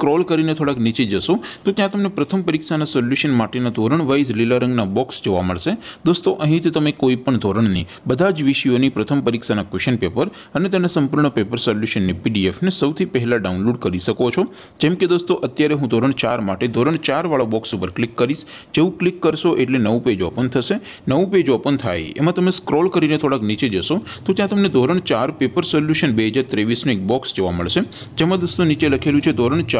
scroll કરીને થોડાક નીચે જશો તો ત્યાં તમને પ્રથમ પરીક્ષાના સોલ્યુશન માટેના ધોરણ વાઇઝ લીલા રંગના બોક્સ જોવા મળશે દોસ્તો અહીંથી તમે કોઈ પણ ધોરણની બધા જ વિષયોની પ્રથમ પરીક્ષાના ક્વેશ્ચન પેપર અને તેના સંપૂર્ણ પેપર સોલ્યુશનની પીડીએફને સૌથી પહેલાં ડાઉનલોડ કરી શકો છો જેમ કે દોસ્તો અત્યારે હું ધોરણ ચાર માટે ધોરણ ચારવાળા બોક્સ ઉપર ક્લિક કરીશ જેવું ક્લિક કરશો એટલે નવું પેજ ઓપન થશે નવું પેજ ઓપન થાય એમાં તમે સ્ક્રોલ કરીને થોડાક નીચે જશો તો ત્યાં તમને ધોરણ ચાર પેપર સોલ્યુશન બે હજાર ત્રેવીસનું એક બોક્સ જોવા મળશે જેમાં દોસ્તો નીચે લખેલું છે ધોરણ ચાર